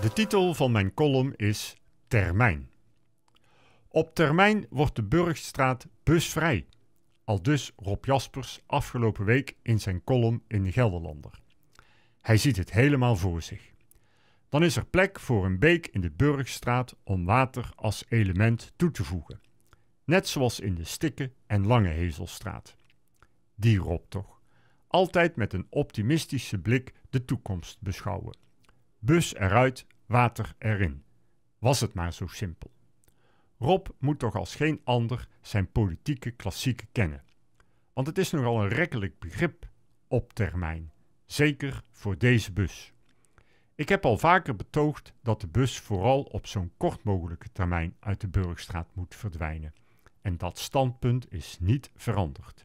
De titel van mijn column is Termijn. Op termijn wordt de Burgstraat busvrij. Al dus Rob Jaspers afgelopen week in zijn column in de Gelderlander. Hij ziet het helemaal voor zich. Dan is er plek voor een beek in de Burgstraat om water als element toe te voegen. Net zoals in de Stikke en Lange Hezelstraat. Die Rob toch. Altijd met een optimistische blik de toekomst beschouwen. Bus eruit, water erin. Was het maar zo simpel. Rob moet toch als geen ander zijn politieke klassieken kennen. Want het is nogal een rekkelijk begrip op termijn, zeker voor deze bus. Ik heb al vaker betoogd dat de bus vooral op zo'n kort mogelijke termijn uit de Burgstraat moet verdwijnen. En dat standpunt is niet veranderd.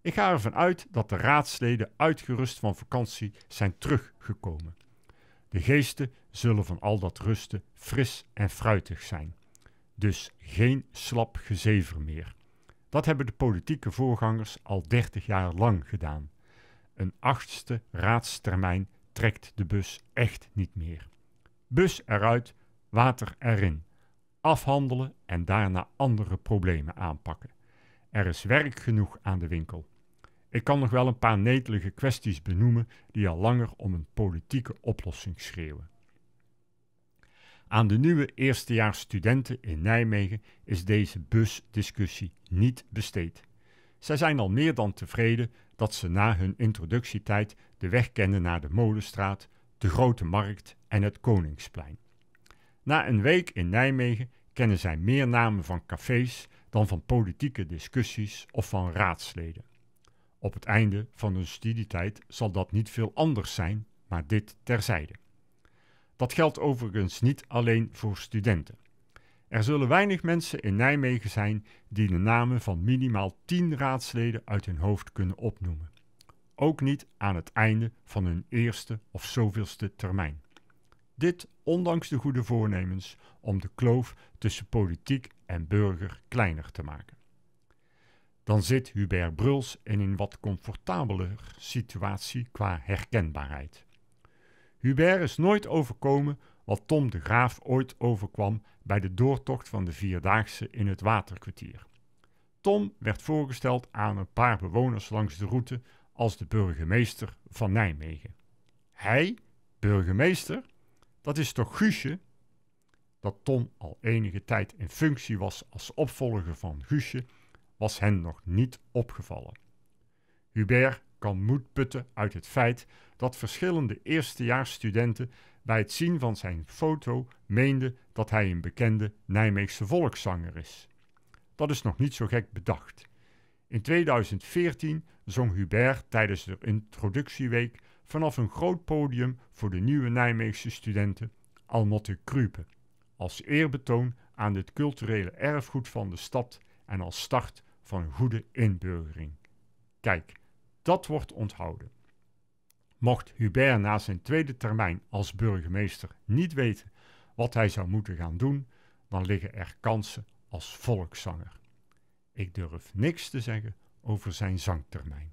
Ik ga ervan uit dat de raadsleden uitgerust van vakantie zijn teruggekomen. De geesten zullen van al dat rusten fris en fruitig zijn. Dus geen slap gezever meer. Dat hebben de politieke voorgangers al dertig jaar lang gedaan. Een achtste raadstermijn trekt de bus echt niet meer. Bus eruit, water erin. Afhandelen en daarna andere problemen aanpakken. Er is werk genoeg aan de winkel. Ik kan nog wel een paar netelige kwesties benoemen die al langer om een politieke oplossing schreeuwen. Aan de nieuwe eerstejaars studenten in Nijmegen is deze busdiscussie niet besteed. Zij zijn al meer dan tevreden dat ze na hun introductietijd de weg kennen naar de Molenstraat, de Grote Markt en het Koningsplein. Na een week in Nijmegen kennen zij meer namen van cafés dan van politieke discussies of van raadsleden. Op het einde van hun studietijd zal dat niet veel anders zijn, maar dit terzijde. Dat geldt overigens niet alleen voor studenten. Er zullen weinig mensen in Nijmegen zijn die de namen van minimaal 10 raadsleden uit hun hoofd kunnen opnoemen. Ook niet aan het einde van hun eerste of zoveelste termijn. Dit ondanks de goede voornemens om de kloof tussen politiek en burger kleiner te maken. Dan zit Hubert Bruls in een wat comfortabeler situatie qua herkenbaarheid. Hubert is nooit overkomen wat Tom de Graaf ooit overkwam bij de doortocht van de Vierdaagse in het Waterkwartier. Tom werd voorgesteld aan een paar bewoners langs de route als de burgemeester van Nijmegen. Hij, burgemeester, dat is toch Guusje? Dat Tom al enige tijd in functie was als opvolger van Guusje, was hen nog niet opgevallen. Hubert kan moed putten uit het feit dat verschillende eerstejaarsstudenten bij het zien van zijn foto meenden dat hij een bekende Nijmeegse volkszanger is. Dat is nog niet zo gek bedacht. In 2014 zong Hubert tijdens de introductieweek vanaf een groot podium voor de nieuwe Nijmeegse studenten Almotte Krupe, als eerbetoon aan het culturele erfgoed van de stad en als start van goede inburgering. Kijk, dat wordt onthouden. Mocht Hubert na zijn tweede termijn als burgemeester niet weten wat hij zou moeten gaan doen, dan liggen er kansen als volkszanger. Ik durf niks te zeggen over zijn zangtermijn.